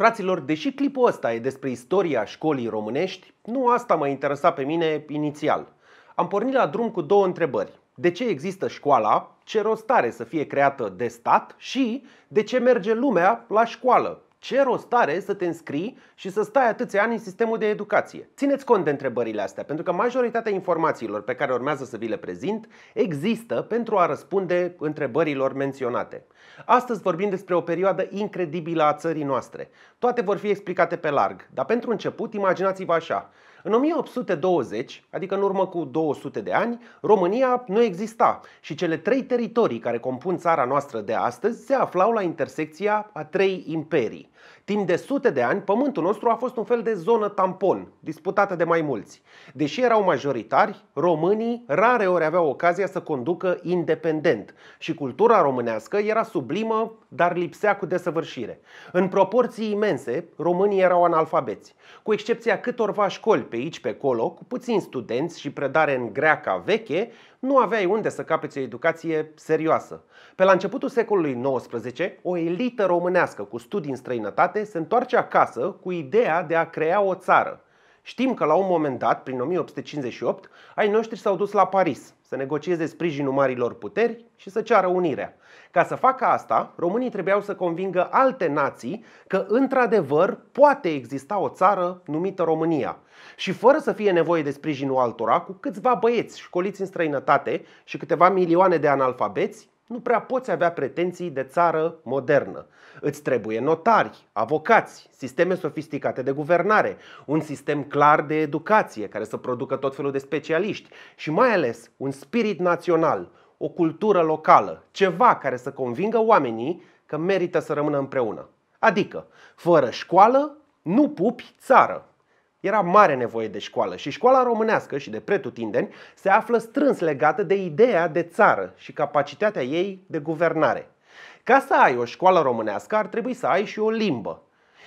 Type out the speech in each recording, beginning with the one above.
Fraților, deși clipul ăsta e despre istoria școlii românești, nu asta m-a interesat pe mine inițial. Am pornit la drum cu două întrebări. De ce există școala? Ce rost are să fie creată de stat? Și de ce merge lumea la școală? Ce rost are să te înscrii și să stai atâția ani în sistemul de educație? Țineți cont de întrebările astea, pentru că majoritatea informațiilor pe care urmează să vi le prezint există pentru a răspunde întrebărilor menționate. Astăzi vorbim despre o perioadă incredibilă a țării noastre. Toate vor fi explicate pe larg, dar pentru început imaginați-vă așa. În 1820, adică în urmă cu 200 de ani, România nu exista și cele trei teritorii care compun țara noastră de astăzi se aflau la intersecția a trei imperii. Timp de sute de ani, pământul nostru a fost un fel de zonă tampon, disputată de mai mulți. Deși erau majoritari, românii rare ori aveau ocazia să conducă independent și cultura românească era sublimă, dar lipsea cu desăvârșire. În proporții imense, românii erau analfabeți, cu excepția câtorva școli pe aici pe acolo, cu puțini studenți și predare în greaca veche, nu aveai unde să capeți o educație serioasă. Pe la începutul secolului XIX, o elită românească cu studii în străinătate se întoarce acasă cu ideea de a crea o țară. Știm că la un moment dat, prin 1858, ai noștri s-au dus la Paris, să negocieze sprijinul marilor puteri și să ceară unirea. Ca să facă asta, românii trebuiau să convingă alte nații că într-adevăr poate exista o țară numită România și fără să fie nevoie de sprijinul altora, cu câțiva băieți școliți în străinătate și câteva milioane de analfabeți, nu prea poți avea pretenții de țară modernă. Îți trebuie notari, avocați, sisteme sofisticate de guvernare, un sistem clar de educație care să producă tot felul de specialiști și mai ales un spirit național, o cultură locală, ceva care să convingă oamenii că merită să rămână împreună. Adică, fără școală, nu pupi țară. Era mare nevoie de școală și școala românească și de pretutindeni se află strâns legată de ideea de țară și capacitatea ei de guvernare. Ca să ai o școală românească ar trebui să ai și o limbă,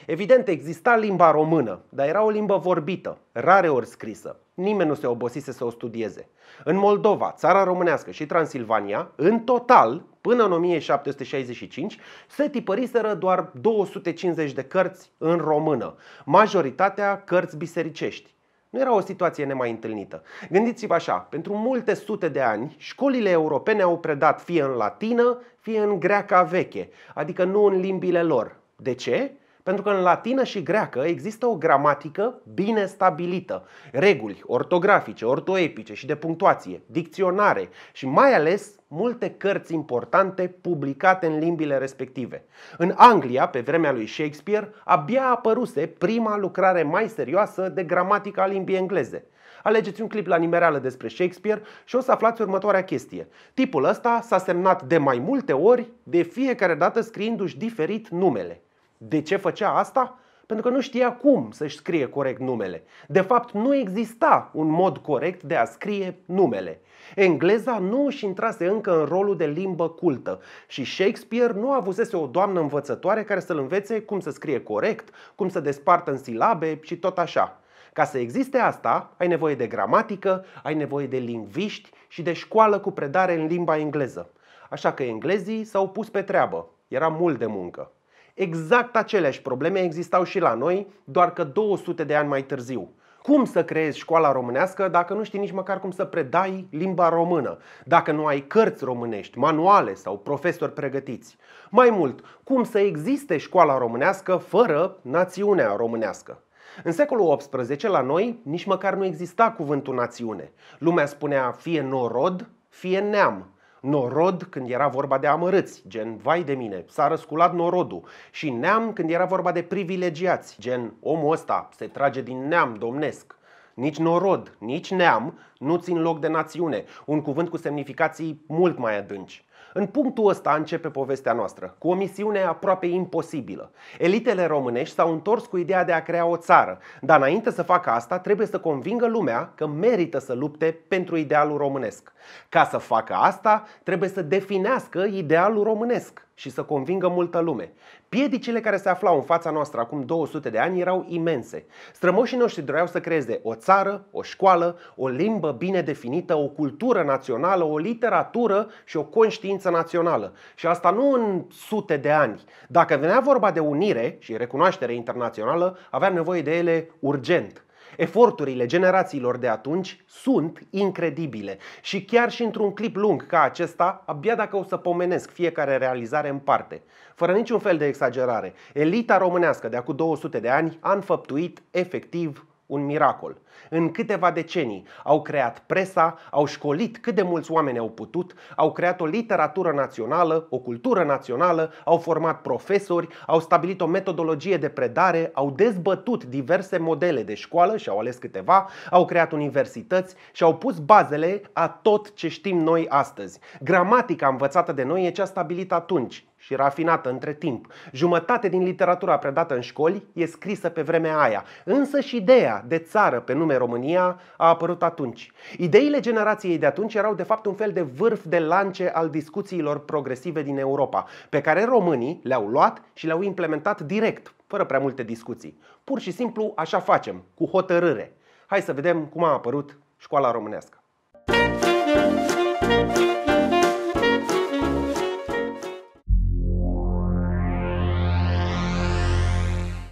Evident, exista limba română, dar era o limbă vorbită, rare ori scrisă. Nimeni nu se obosise să o studieze. În Moldova, țara românească și Transilvania, în total, până în 1765, se tipăriseră doar 250 de cărți în română, majoritatea cărți bisericești. Nu era o situație nemai întâlnită. Gândiți-vă așa, pentru multe sute de ani, școlile europene au predat fie în latină, fie în greaca veche, adică nu în limbile lor. De ce? Pentru că în latină și greacă există o gramatică bine stabilită, reguli ortografice, ortoepice și de punctuație, dicționare și mai ales multe cărți importante publicate în limbile respective. În Anglia, pe vremea lui Shakespeare, abia apăruse prima lucrare mai serioasă de gramatică a limbii engleze. Alegeți un clip la nimereală despre Shakespeare și o să aflați următoarea chestie. Tipul ăsta s-a semnat de mai multe ori, de fiecare dată scriindu-și diferit numele. De ce făcea asta? Pentru că nu știa cum să-și scrie corect numele. De fapt, nu exista un mod corect de a scrie numele. Engleza nu își intrase încă în rolul de limbă cultă și Shakespeare nu avusese o doamnă învățătoare care să-l învețe cum să scrie corect, cum să despartă în silabe și tot așa. Ca să existe asta, ai nevoie de gramatică, ai nevoie de lingviști și de școală cu predare în limba engleză. Așa că englezii s-au pus pe treabă. Era mult de muncă. Exact aceleași probleme existau și la noi, doar că 200 de ani mai târziu. Cum să creezi școala românească dacă nu știi nici măcar cum să predai limba română? Dacă nu ai cărți românești, manuale sau profesori pregătiți? Mai mult, cum să existe școala românească fără națiunea românească? În secolul XVIII, la noi, nici măcar nu exista cuvântul națiune. Lumea spunea fie norod, fie neam, norod când era vorba de amărâți, gen vai de mine, s-a răsculat norodul, și neam când era vorba de privilegiați, gen omul ăsta se trage din neam domnesc. Nici norod, nici neam nu țin loc de națiune, un cuvânt cu semnificații mult mai adânci. În punctul ăsta începe povestea noastră, cu o misiune aproape imposibilă. Elitele românești s-au întors cu ideea de a crea o țară, dar înainte să facă asta trebuie să convingă lumea că merită să lupte pentru idealul românesc. Ca să facă asta, trebuie să definească idealul românesc și să convingă multă lume. Piedicile care se aflau în fața noastră acum 200 de ani erau imense. Strămoșii noștri doreau să creeze o țară, o școală, o limbă bine definită, o cultură națională, o literatură și o conștiință națională. Și asta nu în sute de ani. Dacă venea vorba de unire și recunoaștere internațională, aveam nevoie de ele urgent. Eforturile generațiilor de atunci sunt incredibile și chiar și într-un clip lung ca acesta, abia dacă o să pomenesc fiecare realizare în parte. Fără niciun fel de exagerare, elita românească de acum 200 de ani a înfăptuit efectiv un miracol. În câteva decenii au creat presa, au școlit cât de mulți oameni au putut, au creat o literatură națională, o cultură națională, au format profesori, au stabilit o metodologie de predare, au dezbătut diverse modele de școală și au ales câteva, au creat universități și au pus bazele a tot ce știm noi astăzi. Gramatica învățată de noi e cea stabilită atunci și rafinată între timp. Jumătate din literatura predată în școli e scrisă pe vremea aia, însă și ideea de țară pe nume România a apărut atunci. Ideile generației de atunci erau de fapt un fel de vârf de lance al discuțiilor progresive din Europa, pe care românii le-au luat și le-au implementat direct, fără prea multe discuții. Pur și simplu așa facem, cu hotărâre. Hai să vedem cum a apărut școala românească.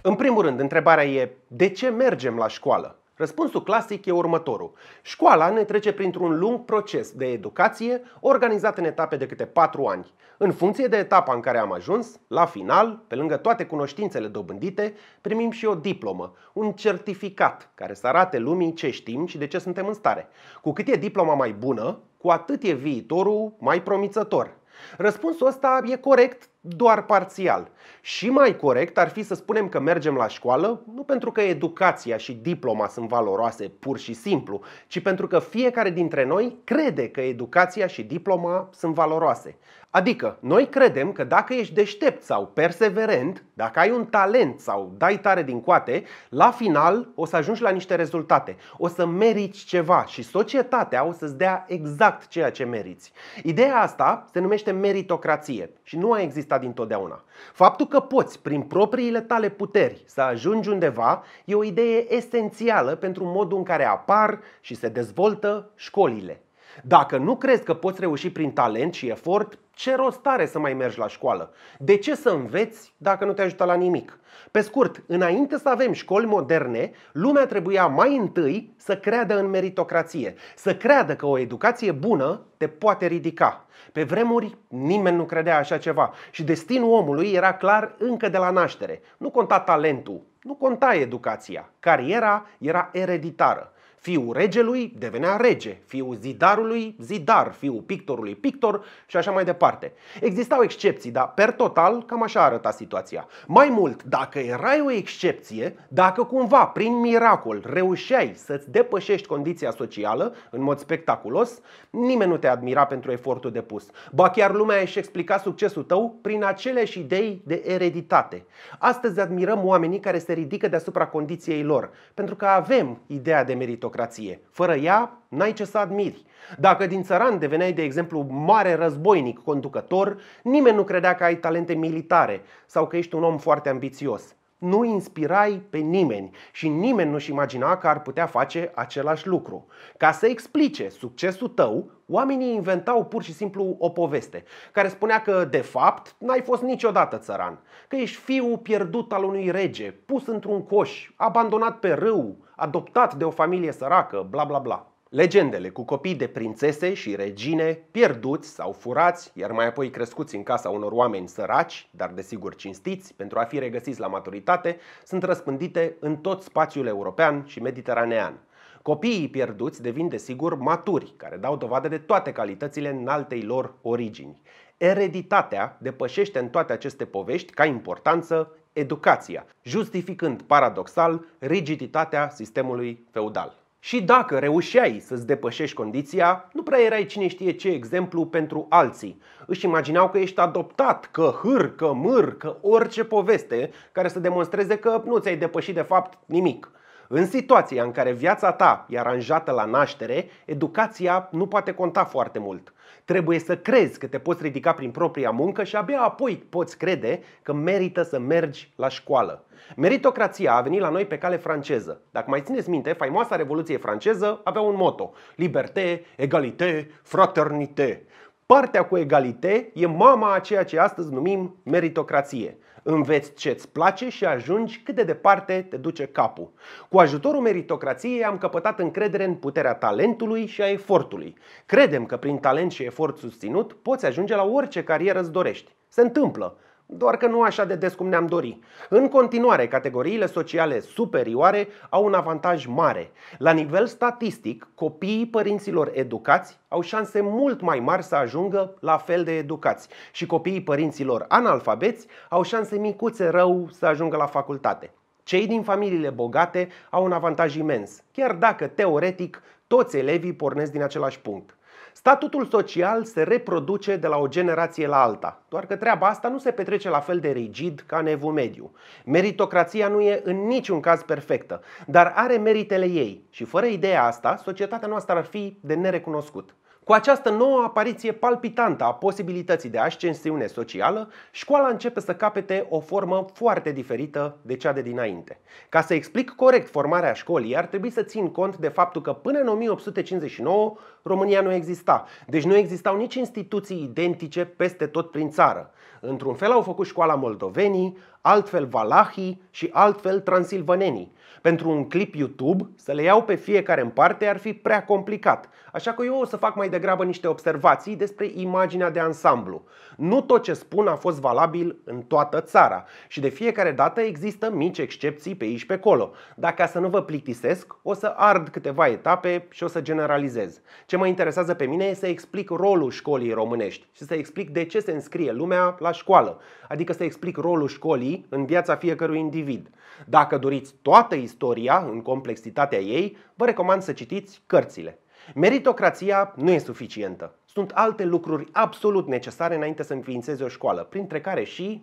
În primul rând, întrebarea e de ce mergem la școală? Răspunsul clasic e următorul. Școala ne trece printr-un lung proces de educație organizat în etape de câte 4 ani. În funcție de etapa în care am ajuns, la final, pe lângă toate cunoștințele dobândite, primim și o diplomă, un certificat care să arate lumii ce știm și de ce suntem în stare. Cu cât e diploma mai bună, cu atât e viitorul mai promițător. Răspunsul ăsta e corect doar parțial. Și mai corect ar fi să spunem că mergem la școală nu pentru că educația și diploma sunt valoroase pur și simplu, ci pentru că fiecare dintre noi crede că educația și diploma sunt valoroase. Adică, noi credem că dacă ești deștept sau perseverent, dacă ai un talent sau dai tare din coate, la final o să ajungi la niște rezultate, o să meriți ceva și societatea o să-ți dea exact ceea ce meriți. Ideea asta se numește meritocrație și nu a existat dintotdeauna. Faptul că poți, prin propriile tale puteri, să ajungi undeva e o idee esențială pentru modul în care apar și se dezvoltă școlile. Dacă nu crezi că poți reuși prin talent și efort, ce rost are să mai mergi la școală? De ce să înveți dacă nu te ajută la nimic? Pe scurt, înainte să avem școli moderne, lumea trebuia mai întâi să creadă în meritocrație, să creadă că o educație bună te poate ridica. Pe vremuri nimeni nu credea așa ceva și destinul omului era clar încă de la naștere. Nu conta talentul, nu conta educația, cariera era ereditară. Fiul regelui devenea rege, fiul zidarului zidar, fiul pictorului pictor și așa mai departe. Existau excepții, dar per total cam așa arăta situația. Mai mult, dacă erai o excepție, dacă cumva prin miracol reușeai să-ți depășești condiția socială în mod spectaculos, nimeni nu te admira pentru efortul depus. Ba chiar lumea își explica succesul tău prin aceleași idei de ereditate. Astăzi admirăm oamenii care se ridică deasupra condiției lor, pentru că avem ideea de meritocrație aristocrație. Fără ea, n-ai ce să admiri. Dacă din țăran deveneai, de exemplu, mare războinic conducător, nimeni nu credea că ai talente militare sau că ești un om foarte ambițios. Nu inspirai pe nimeni și nimeni nu-și imagina că ar putea face același lucru. Ca să explice succesul tău, oamenii inventau pur și simplu o poveste care spunea că, de fapt, n-ai fost niciodată țăran, că ești fiul pierdut al unui rege, pus într-un coș, abandonat pe râu, adoptat de o familie săracă, bla bla bla. Legendele cu copii de prințese și regine, pierduți sau furați, iar mai apoi crescuți în casa unor oameni săraci, dar desigur cinstiți, pentru a fi regăsiți la maturitate, sunt răspândite în tot spațiul european și mediteranean. Copiii pierduți devin desigur maturi, care dau dovadă de toate calitățile înaltei lor origini. Ereditatea depășește în toate aceste povești ca importanță educația, justificând paradoxal rigiditatea sistemului feudal. Și dacă reușeai să-ți depășești condiția, nu prea erai cine știe ce exemplu pentru alții. Își imaginau că ești adoptat, că hâr, că mâr, că orice poveste care să demonstreze că nu ți-ai depășit de fapt nimic. În situația în care viața ta e aranjată la naștere, educația nu poate conta foarte mult. Trebuie să crezi că te poți ridica prin propria muncă și abia apoi poți crede că merită să mergi la școală. Meritocrația a venit la noi pe cale franceză. Dacă mai țineți minte, faimoasa Revoluție franceză avea un moto: Liberté, egalité, fraternité. Partea cu egalité e mama a ceea ce astăzi numim meritocrație. Înveți ce-ți place și ajungi cât de departe te duce capul. Cu ajutorul meritocrației am căpătat încredere în puterea talentului și a efortului. Credem că prin talent și efort susținut poți ajunge la orice carieră îți dorești. Se întâmplă, doar că nu așa de des cum ne-am dori. În continuare, categoriile sociale superioare au un avantaj mare. La nivel statistic, copiii părinților educați au șanse mult mai mari să ajungă la fel de educați și copiii părinților analfabeți au șanse micuțe rău să ajungă la facultate. Cei din familiile bogate au un avantaj imens, chiar dacă, teoretic, toți elevii pornesc din același punct. Statutul social se reproduce de la o generație la alta, doar că treaba asta nu se petrece la fel de rigid ca în evul mediu. Meritocrația nu e în niciun caz perfectă, dar are meritele ei și fără ideea asta, societatea noastră ar fi de nerecunoscut. Cu această nouă apariție palpitantă a posibilității de ascensiune socială, școala începe să capete o formă foarte diferită de cea de dinainte. Ca să explic corect formarea școlii, ar trebui să țin cont de faptul că până în 1859 România nu exista, deci nu existau nici instituții identice peste tot prin țară. Într-un fel au făcut școala moldovenii, altfel valahii și altfel transilvanenii. Pentru un clip YouTube, să le iau pe fiecare în parte ar fi prea complicat, așa că eu o să fac mai degrabă niște observații despre imaginea de ansamblu. Nu tot ce spun a fost valabil în toată țara și de fiecare dată există mici excepții pe aici pe acolo. Dar ca să nu vă plictisesc, o să ard câteva etape și o să generalizez. Ce mă interesează pe mine e să explic rolul școlii românești și să explic de ce se înscrie lumea la școală, adică să explic rolul școlii în viața fiecărui individ. Dacă doriți toată istoria în complexitatea ei, vă recomand să citiți cărțile. Meritocrația nu e suficientă. Sunt alte lucruri absolut necesare înainte să înființeze o școală, printre care și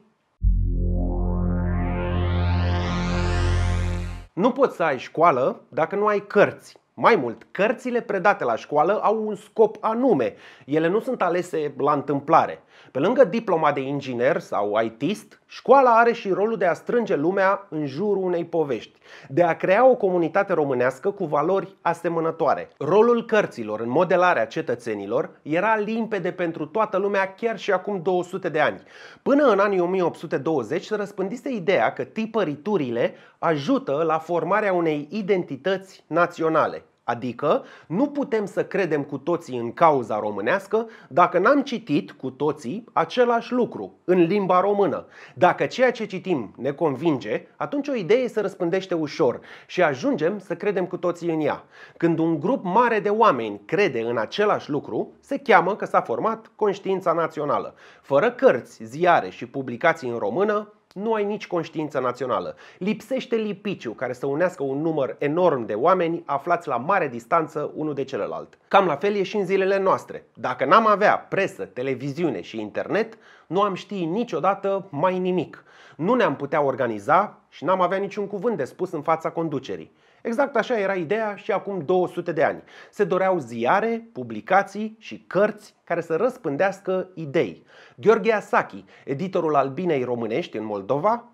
Nu poți să ai școală dacă nu ai cărți. Mai mult, cărțile predate la școală au un scop anume. Ele nu sunt alese la întâmplare. Pe lângă diploma de inginer sau ITist, școala are și rolul de a strânge lumea în jurul unei povești, de a crea o comunitate românească cu valori asemănătoare. Rolul cărților în modelarea cetățenilor era limpede pentru toată lumea chiar și acum 200 de ani. Până în anii 1820 se răspândise ideea că tipăriturile ajută la formarea unei identități naționale. Adică nu putem să credem cu toții în cauza românească dacă n-am citit cu toții același lucru în limba română. Dacă ceea ce citim ne convinge, atunci o idee se răspândește ușor și ajungem să credem cu toții în ea. Când un grup mare de oameni crede în același lucru, se cheamă că s-a format conștiința națională. Fără cărți, ziare și publicații în română, nu ai nici conștiință națională. Lipsește lipiciu care să unească un număr enorm de oameni aflați la mare distanță unul de celălalt. Cam la fel e și în zilele noastre. Dacă n-am avea presă, televiziune și internet, nu am ști niciodată mai nimic. Nu ne-am putea organiza și n-am avea niciun cuvânt de spus în fața conducerii. Exact așa era ideea și acum 200 de ani. Se doreau ziare, publicații și cărți care să răspândească idei. Gheorghe Asachi, editorul albinei românești în Moldova,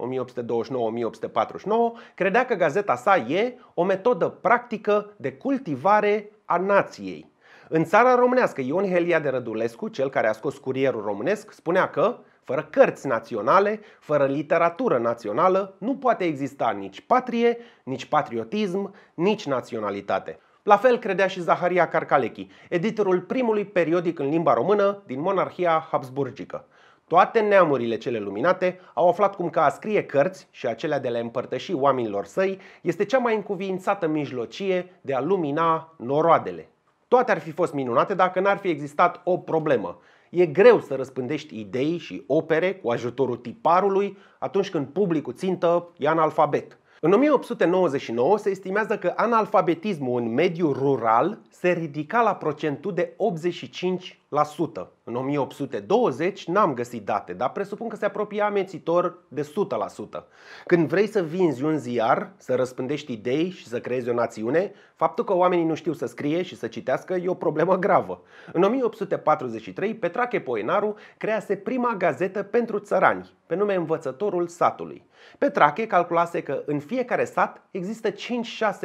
1829-1849, credea că gazeta sa e o metodă practică de cultivare a nației. În țara românească, Ion Helia de Rădulescu, cel care a scos curierul românesc, spunea că fără cărți naționale, fără literatură națională, nu poate exista nici patrie, nici patriotism, nici naționalitate. La fel credea și Zaharia Carcalechi, editorul primului periodic în limba română din monarhia habsburgică. Toate neamurile cele luminate au aflat cum că a scrie cărți și acelea de a le împărtăși oamenilor săi este cea mai încuviințată mijlocie de a lumina noroadele. Toate ar fi fost minunate dacă n-ar fi existat o problemă. E greu să răspândești idei și opere cu ajutorul tiparului atunci când publicul țintă e analfabet. În 1899 se estimează că analfabetismul în mediul rural se ridica la procentul de 85%. În 1820 n-am găsit date, dar presupun că se apropia amețitor de 100%. Când vrei să vinzi un ziar, să răspândești idei și să creezi o națiune, faptul că oamenii nu știu să scrie și să citească e o problemă gravă. În 1843, Petrache Poenaru crease prima gazetă pentru țărani, pe nume Învățătorul satului. Petrache calculase că în fiecare sat există 5-6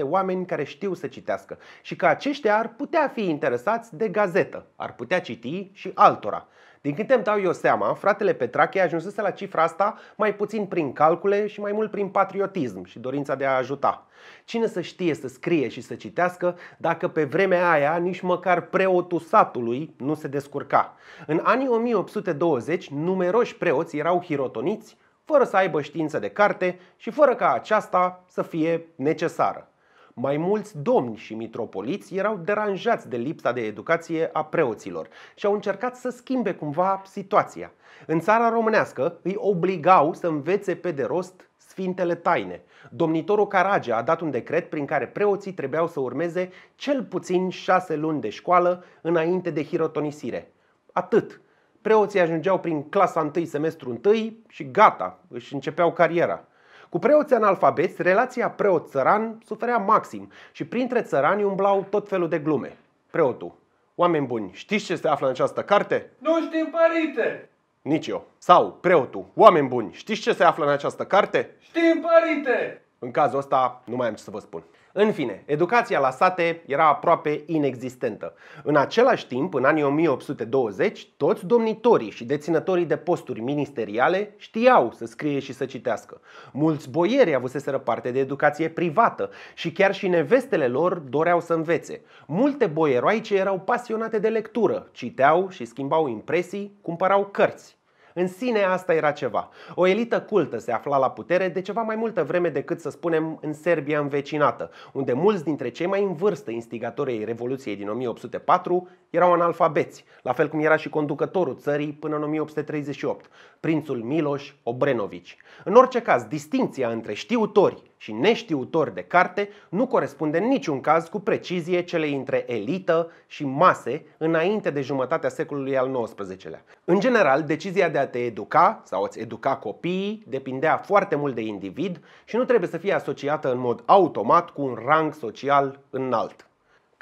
oameni care știu să citească și că aceștia ar putea fi interesați de gazetă, ar putea citi și altora. Din câte îmi dau eu seama, fratele Petrache ajunsese la cifra asta mai puțin prin calcule și mai mult prin patriotism și dorința de a ajuta. Cine să știe să scrie și să citească dacă pe vremea aia nici măcar preotul satului nu se descurca? În anii 1820, numeroși preoți erau hirotoniți, fără să aibă știință de carte și fără ca aceasta să fie necesară. Mai mulți domni și mitropoliți erau deranjați de lipsa de educație a preoților și au încercat să schimbe cumva situația. În țara românească îi obligau să învețe pe de rost Sfintele Taine. Domnitorul Carage a dat un decret prin care preoții trebuiau să urmeze cel puțin șase luni de școală înainte de hirotonisire. Atât preoții ajungeau prin clasa 1, semestru 1 și gata, își începeau cariera. Cu preoții analfabeți, relația preot-țăran suferea maxim și printre țărani umblau tot felul de glume. Preotul, oameni buni, știți ce se află în această carte? Nu știm, părinte! Nici eu. Sau, preotul, oameni buni, știți ce se află în această carte? Știm, părinte! În cazul ăsta, nu mai am ce să vă spun. În fine, educația la sate era aproape inexistentă. În același timp, în anii 1820, toți domnitorii și deținătorii de posturi ministeriale știau să scrie și să citească. Mulți boieri avuseseră parte de educație privată și chiar și nevestele lor doreau să învețe. Multe boieroaice erau pasionate de lectură, citeau și schimbau impresii, cumpărau cărți. În sine asta era ceva. O elită cultă se afla la putere de ceva mai multă vreme decât să spunem în Serbia învecinată, unde mulți dintre cei mai în vârstă instigatori ai Revoluției din 1804 erau analfabeți, la fel cum era și conducătorul țării până în 1838, prințul Miloș Obrenovici. În orice caz, distinția între știutori și neștiutori de carte nu corespunde în niciun caz cu precizie cele între elită și mase înainte de jumătatea secolului al XIX-lea. În general, decizia de a te educa sau a-ți educa copiii depindea foarte mult de individ și nu trebuie să fie asociată în mod automat cu un rang social înalt.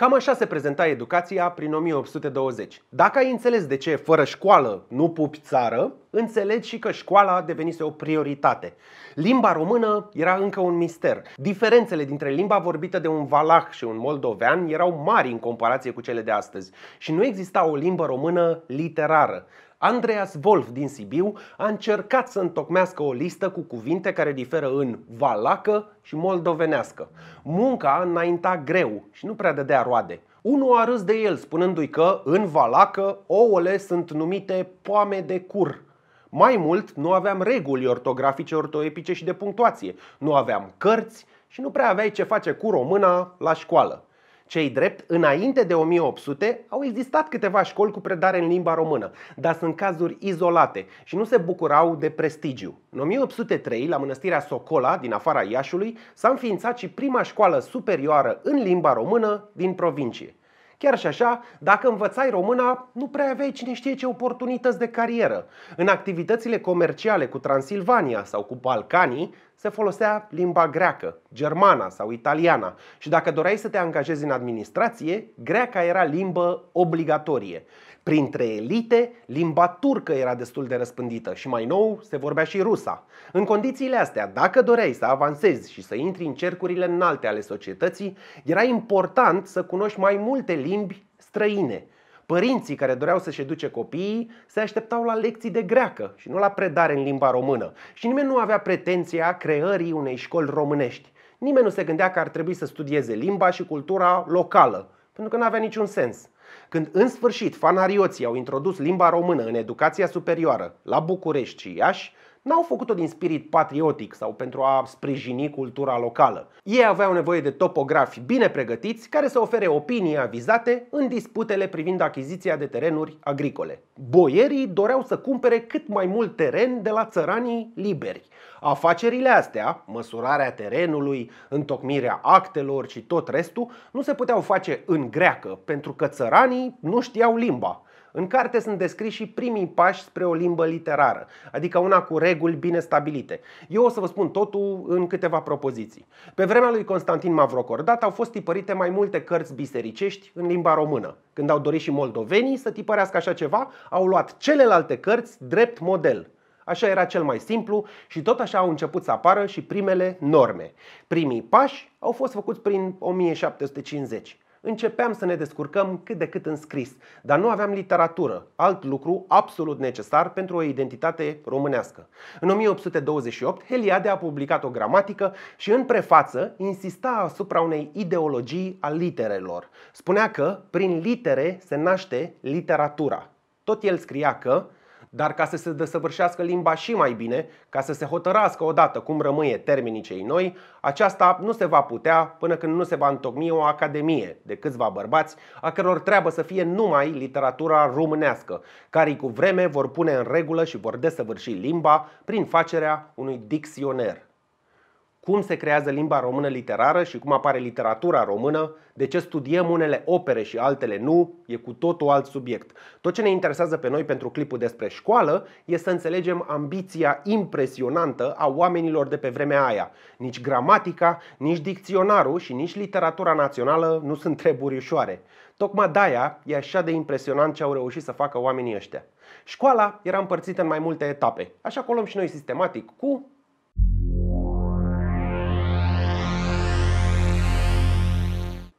Cam așa se prezenta educația prin 1820. Dacă ai înțeles de ce fără școală nu pupi țară, înțelegi și că școala devenise o prioritate. Limba română era încă un mister. Diferențele dintre limba vorbită de un valah și un moldovean erau mari în comparație cu cele de astăzi și nu exista o limbă română literară. Andreas Wolf din Sibiu a încercat să întocmească o listă cu cuvinte care diferă în valacă și moldovenească. Munca înainta greu și nu prea dădea roade. Unul a râs de el spunându-i că în valacă ouăle sunt numite poame de cur. Mai mult, nu aveam reguli ortografice, ortoepice și de punctuație. Nu aveam cărți și nu prea aveai ce face cu româna la școală. Cei drept, înainte de 1800 au existat câteva școli cu predare în limba română, dar sunt cazuri izolate și nu se bucurau de prestigiu. În 1803, la mănăstirea Socola, din afara Iașului, s-a înființat și prima școală superioară în limba română din provincie. Chiar și așa, dacă învățai româna, nu prea aveai cine știe ce oportunități de carieră. În activitățile comerciale cu Transilvania sau cu Balcanii, se folosea limba greacă, germana sau italiana și dacă doreai să te angajezi în administrație, greaca era limbă obligatorie. Printre elite, limba turcă era destul de răspândită și mai nou se vorbea și rusa. În condițiile astea, dacă doreai să avansezi și să intri în cercurile înalte ale societății, era important să cunoști mai multe limbi străine – Părinții care doreau să-și educe copiii se așteptau la lecții de greacă și nu la predare în limba română. Și nimeni nu avea pretenția creării unei școli românești. Nimeni nu se gândea că ar trebui să studieze limba și cultura locală, pentru că nu avea niciun sens. Când în sfârșit fanarioții au introdus limba română în educația superioară la București și Iași, N-au făcut-o din spirit patriotic sau pentru a sprijini cultura locală. Ei aveau nevoie de topografi bine pregătiți care să ofere opinii avizate în disputele privind achiziția de terenuri agricole. Boierii doreau să cumpere cât mai mult teren de la țăranii liberi. Afacerile astea, măsurarea terenului, întocmirea actelor și tot restul, nu se puteau face în greacă pentru că țăranii nu știau limba. În carte sunt descriși și primii pași spre o limbă literară, adică una cu reguli bine stabilite. Eu o să vă spun totul în câteva propoziții. Pe vremea lui Constantin Mavrocordat au fost tipărite mai multe cărți bisericești în limba română. Când au dorit și moldovenii să tipărească așa ceva, au luat celelalte cărți drept model. Așa era cel mai simplu și tot așa au început să apară și primele norme. Primii pași au fost făcuți prin 1750. Începeam să ne descurcăm cât de cât în scris, dar nu aveam literatură, alt lucru absolut necesar pentru o identitate românească. În 1828, Heliade a publicat o gramatică și în prefață insista asupra unei ideologii a literelor. Spunea că prin litere se naște literatura. Tot el scria că dar ca să se desăvârșească limba și mai bine, ca să se hotărască odată cum rămâie termenii cei noi, aceasta nu se va putea până când nu se va întocmi o academie de câțiva bărbați, a căror treabă să fie numai literatura românească, care cu vreme vor pune în regulă și vor desăvârși limba prin facerea unui dicționer cum se creează limba română literară și cum apare literatura română, de ce studiem unele opere și altele nu, e cu totul alt subiect. Tot ce ne interesează pe noi pentru clipul despre școală e să înțelegem ambiția impresionantă a oamenilor de pe vremea aia. Nici gramatica, nici dicționarul și nici literatura națională nu sunt treburi ușoare. Tocmai de-aia e așa de impresionant ce au reușit să facă oamenii ăștia. Școala era împărțită în mai multe etape, așa că o luăm și noi sistematic cu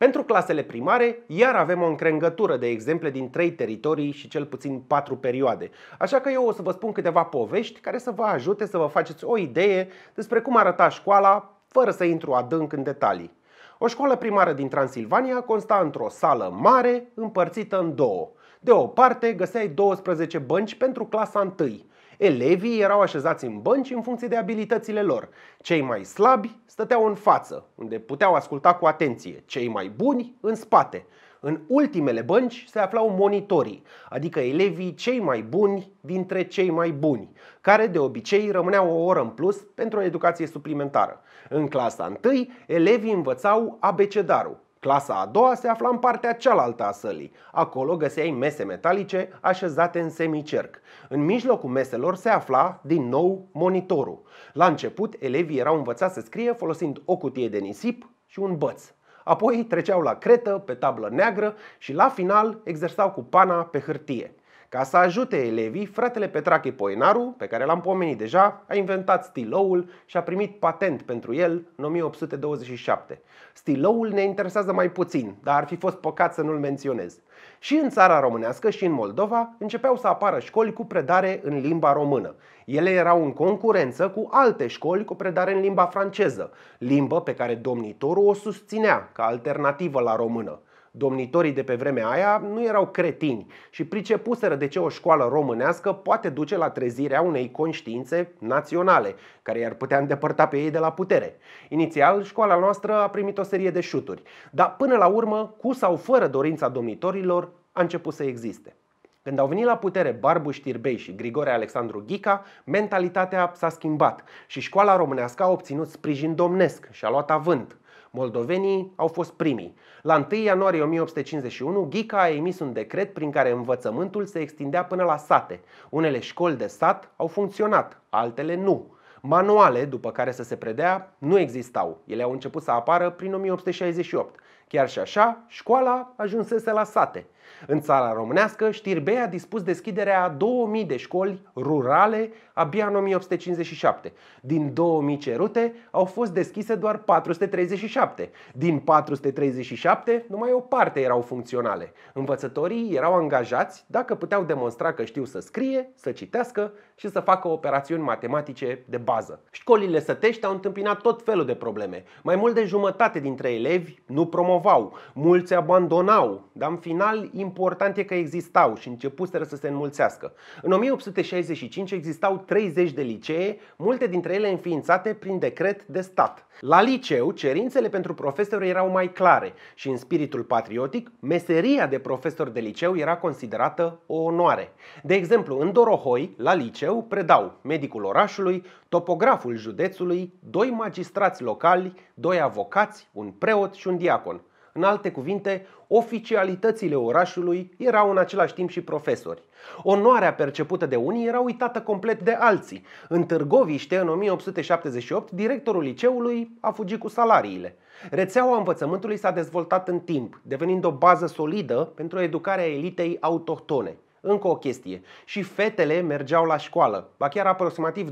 Pentru clasele primare, iar avem o încrengătură de exemple din trei teritorii și cel puțin patru perioade. Așa că eu o să vă spun câteva povești care să vă ajute să vă faceți o idee despre cum arăta școala, fără să intru adânc în detalii. O școală primară din Transilvania consta într-o sală mare împărțită în două. De o parte găseai 12 bănci pentru clasa întâi, Elevii erau așezați în bănci în funcție de abilitățile lor. Cei mai slabi stăteau în față, unde puteau asculta cu atenție, cei mai buni în spate. În ultimele bănci se aflau monitorii, adică elevii cei mai buni dintre cei mai buni, care de obicei rămâneau o oră în plus pentru o educație suplimentară. În clasa 1, elevii învățau abecedarul, Clasa a doua se afla în partea cealaltă a sălii. Acolo găseai mese metalice așezate în semicerc. În mijlocul meselor se afla, din nou, monitorul. La început, elevii erau învățați să scrie folosind o cutie de nisip și un băț. Apoi treceau la cretă, pe tablă neagră și la final exersau cu pana pe hârtie. Ca să ajute elevii, fratele Petrache Poenaru, pe care l-am pomenit deja, a inventat stiloul și a primit patent pentru el în 1827. Stiloul ne interesează mai puțin, dar ar fi fost păcat să nu-l menționez. Și în țara românească și în Moldova începeau să apară școli cu predare în limba română. Ele erau în concurență cu alte școli cu predare în limba franceză, limbă pe care domnitorul o susținea ca alternativă la română domnitorii de pe vremea aia nu erau cretini și pricepuseră de ce o școală românească poate duce la trezirea unei conștiințe naționale, care i-ar putea îndepărta pe ei de la putere. Inițial, școala noastră a primit o serie de șuturi, dar până la urmă, cu sau fără dorința domnitorilor, a început să existe. Când au venit la putere Barbu Știrbei și Grigore Alexandru Ghica, mentalitatea s-a schimbat și școala românească a obținut sprijin domnesc și a luat avânt. Moldovenii au fost primii. La 1 ianuarie 1851, Ghica a emis un decret prin care învățământul se extindea până la sate. Unele școli de sat au funcționat, altele nu. Manuale după care să se predea nu existau. Ele au început să apară prin 1868. Chiar și așa, școala ajunsese la sate – în țara românească, Știrbei a dispus deschiderea a 2000 de școli rurale abia în 1857. Din 2000 cerute au fost deschise doar 437. Din 437, numai o parte erau funcționale. Învățătorii erau angajați dacă puteau demonstra că știu să scrie, să citească și să facă operațiuni matematice de bază. Școlile sătești au întâmpinat tot felul de probleme. Mai mult de jumătate dintre elevi nu promovau, mulți abandonau, dar în final important e că existau și începuseră să se înmulțească. În 1865 existau 30 de licee, multe dintre ele înființate prin decret de stat. La liceu, cerințele pentru profesori erau mai clare și în spiritul patriotic, meseria de profesor de liceu era considerată o onoare. De exemplu, în Dorohoi, la liceu, predau medicul orașului, topograful județului, doi magistrați locali, doi avocați, un preot și un diacon. În alte cuvinte, oficialitățile orașului erau în același timp și profesori. Onoarea percepută de unii era uitată complet de alții. În Târgoviște, în 1878, directorul liceului a fugit cu salariile. Rețeaua învățământului s-a dezvoltat în timp, devenind o bază solidă pentru educarea elitei autohtone. Încă o chestie. Și fetele mergeau la școală. Ba chiar aproximativ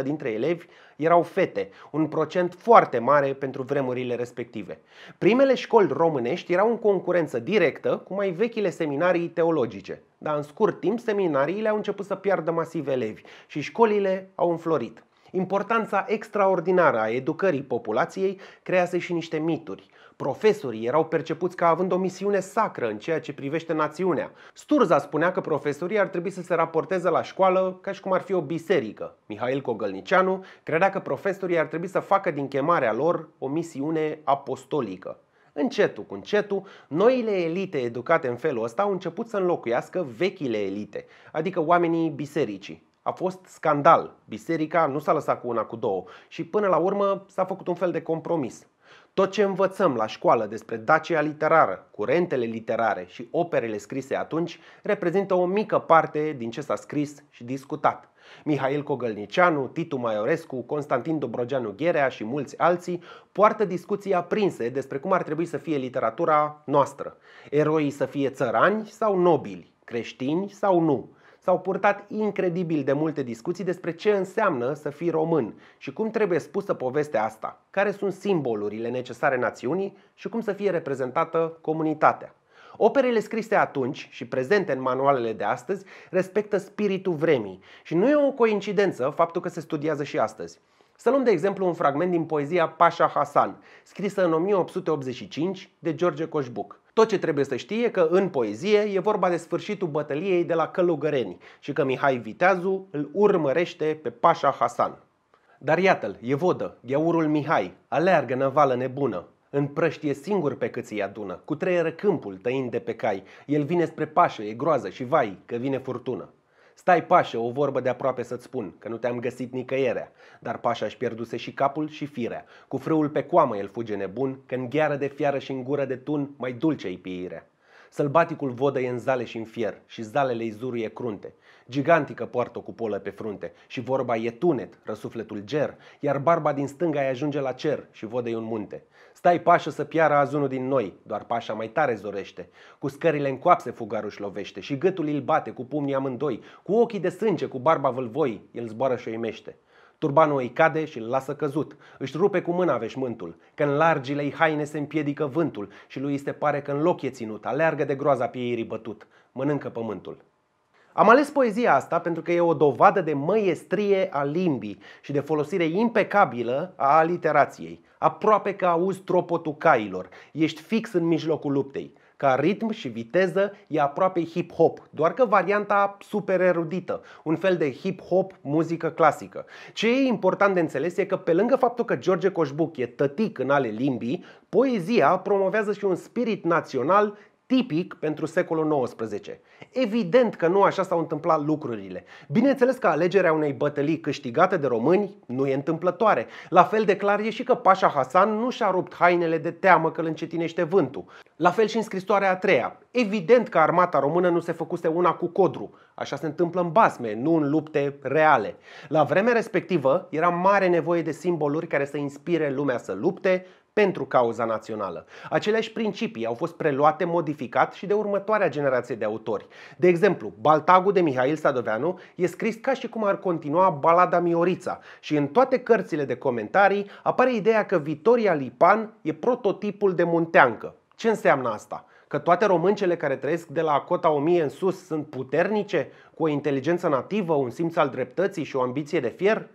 20% dintre elevi erau fete, un procent foarte mare pentru vremurile respective. Primele școli românești erau în concurență directă cu mai vechile seminarii teologice. Dar în scurt timp seminariile au început să piardă masiv elevi și școlile au înflorit. Importanța extraordinară a educării populației crease și niște mituri. Profesorii erau percepuți ca având o misiune sacră în ceea ce privește națiunea. Sturza spunea că profesorii ar trebui să se raporteze la școală ca și cum ar fi o biserică. Mihail Cogălnicianu credea că profesorii ar trebui să facă din chemarea lor o misiune apostolică. Încetul cu încetul, noile elite educate în felul ăsta au început să înlocuiască vechile elite, adică oamenii bisericii. A fost scandal. Biserica nu s-a lăsat cu una cu două și până la urmă s-a făcut un fel de compromis. Tot ce învățăm la școală despre Dacia literară, curentele literare și operele scrise atunci reprezintă o mică parte din ce s-a scris și discutat. Mihail Cogălnicianu, Titu Maiorescu, Constantin Dobrogeanu Gherea și mulți alții poartă discuții aprinse despre cum ar trebui să fie literatura noastră. Eroii să fie țărani sau nobili, creștini sau nu, s-au purtat incredibil de multe discuții despre ce înseamnă să fii român și cum trebuie spusă povestea asta, care sunt simbolurile necesare națiunii și cum să fie reprezentată comunitatea. Operele scrise atunci și prezente în manualele de astăzi respectă spiritul vremii și nu e o coincidență faptul că se studiază și astăzi. Să luăm de exemplu un fragment din poezia Pașa Hasan, scrisă în 1885 de George Coșbuc. Tot ce trebuie să știe că în poezie e vorba de sfârșitul bătăliei de la Călugăreni și că Mihai Viteazu îl urmărește pe Pașa Hasan. Dar iată-l, e vodă, iaurul Mihai, aleargă năvală nebună, Împrăștie singur pe cât îi adună, cu trei câmpul tăind de pe cai. El vine spre pașă, e groază și vai că vine furtună. Stai pașă, o vorbă de aproape să-ți spun, că nu te-am găsit nicăierea. Dar pașa își pierduse și capul și firea. Cu frâul pe coamă el fuge nebun, că în gheară de fiară și în gură de tun mai dulce-i piirea. Sălbaticul vodă în zale și în fier și zalele îi zuruie crunte. Gigantică poartă cu polă pe frunte și vorba e tunet, răsufletul ger, iar barba din stânga îi ajunge la cer și vodă un munte. Stai pașă să piară unul din noi, doar pașa mai tare zorește. Cu scările în coapse fugarul își lovește și gâtul îl bate cu pumnii amândoi, cu ochii de sânge, cu barba vâlvoi, el zboară și o Turbanul îi cade și îl lasă căzut. Își rupe cu mâna veșmântul, că în largile ei haine se împiedică vântul și lui este pare că în loc e ținut, aleargă de groaza pieirii bătut, mănâncă pământul. Am ales poezia asta pentru că e o dovadă de măiestrie a limbii și de folosire impecabilă a aliterației aproape că auzi tropotul cailor. Ești fix în mijlocul luptei. Ca ritm și viteză e aproape hip-hop, doar că varianta super erudită, un fel de hip-hop muzică clasică. Ce e important de înțeles e că pe lângă faptul că George Coșbuc e tătic în ale limbii, poezia promovează și un spirit național tipic pentru secolul XIX. Evident că nu așa s-au întâmplat lucrurile. Bineînțeles că alegerea unei bătălii câștigate de români nu e întâmplătoare. La fel de clar e și că Pașa Hasan nu și-a rupt hainele de teamă că îl încetinește vântul. La fel și în scrisoarea a treia. Evident că armata română nu se făcuse una cu codru. Așa se întâmplă în basme, nu în lupte reale. La vremea respectivă era mare nevoie de simboluri care să inspire lumea să lupte, pentru cauza națională. Aceleași principii au fost preluate, modificat și de următoarea generație de autori. De exemplu, Baltagul de Mihail Sadoveanu e scris ca și cum ar continua balada Miorița și în toate cărțile de comentarii apare ideea că Vitoria Lipan e prototipul de munteancă. Ce înseamnă asta? Că toate româncele care trăiesc de la cota 1000 în sus sunt puternice, cu o inteligență nativă, un simț al dreptății și o ambiție de fier?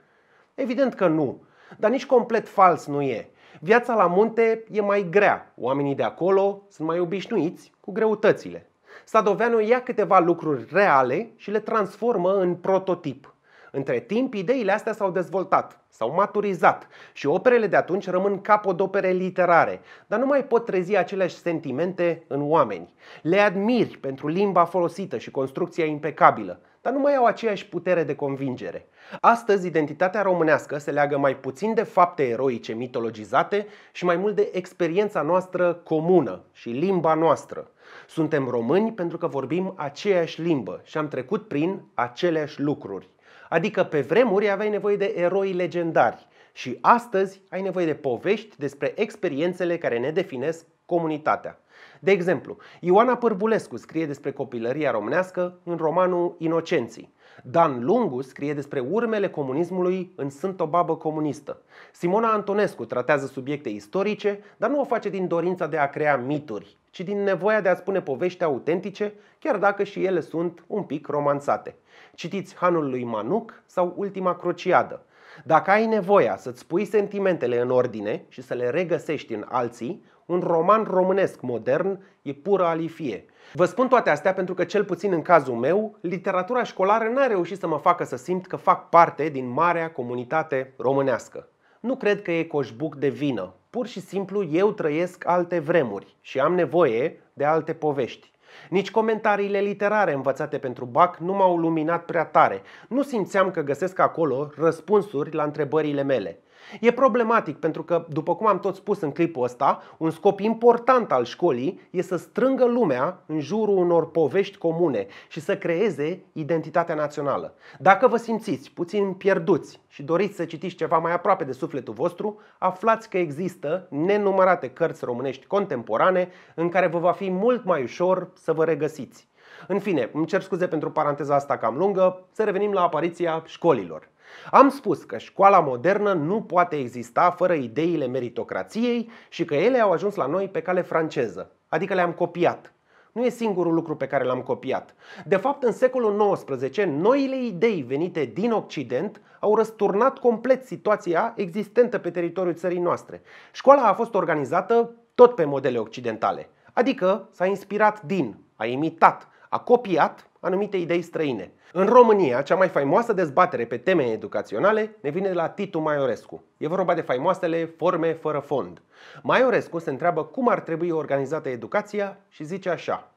Evident că nu, dar nici complet fals nu e. Viața la munte e mai grea. Oamenii de acolo sunt mai obișnuiți cu greutățile. Sadoveanu ia câteva lucruri reale și le transformă în prototip. Între timp, ideile astea s-au dezvoltat, s-au maturizat și operele de atunci rămân capodopere literare, dar nu mai pot trezi aceleași sentimente în oameni. Le admiri pentru limba folosită și construcția impecabilă, dar nu mai au aceeași putere de convingere. Astăzi, identitatea românească se leagă mai puțin de fapte eroice mitologizate și mai mult de experiența noastră comună și limba noastră. Suntem români pentru că vorbim aceeași limbă și am trecut prin aceleași lucruri. Adică pe vremuri aveai nevoie de eroi legendari și astăzi ai nevoie de povești despre experiențele care ne definesc comunitatea. De exemplu, Ioana Părbulescu scrie despre copilăria românească în romanul Inocenții. Dan Lungu scrie despre urmele comunismului în Sunt o babă comunistă. Simona Antonescu tratează subiecte istorice, dar nu o face din dorința de a crea mituri, ci din nevoia de a spune povești autentice, chiar dacă și ele sunt un pic romanțate. Citiți Hanul lui Manuc sau Ultima Crociadă. Dacă ai nevoia să-ți pui sentimentele în ordine și să le regăsești în alții, un roman românesc modern e pură alifie. Vă spun toate astea pentru că, cel puțin în cazul meu, literatura școlară n-a reușit să mă facă să simt că fac parte din marea comunitate românească. Nu cred că e coșbuc de vină. Pur și simplu eu trăiesc alte vremuri și am nevoie de alte povești. Nici comentariile literare învățate pentru BAC nu m-au luminat prea tare. Nu simțeam că găsesc acolo răspunsuri la întrebările mele. E problematic pentru că, după cum am tot spus în clipul ăsta, un scop important al școlii e să strângă lumea în jurul unor povești comune și să creeze identitatea națională. Dacă vă simțiți puțin pierduți și doriți să citiți ceva mai aproape de sufletul vostru, aflați că există nenumărate cărți românești contemporane în care vă va fi mult mai ușor să vă regăsiți. În fine, îmi cer scuze pentru paranteza asta cam lungă, să revenim la apariția școlilor. Am spus că școala modernă nu poate exista fără ideile meritocrației și că ele au ajuns la noi pe cale franceză, adică le-am copiat. Nu e singurul lucru pe care l-am copiat. De fapt, în secolul XIX, noile idei venite din Occident au răsturnat complet situația existentă pe teritoriul țării noastre. Școala a fost organizată tot pe modele occidentale, adică s-a inspirat din, a imitat, a copiat anumite idei străine. În România, cea mai faimoasă dezbatere pe teme educaționale ne vine de la Titu Maiorescu. E vorba de faimoasele forme fără fond. Maiorescu se întreabă cum ar trebui organizată educația și zice așa.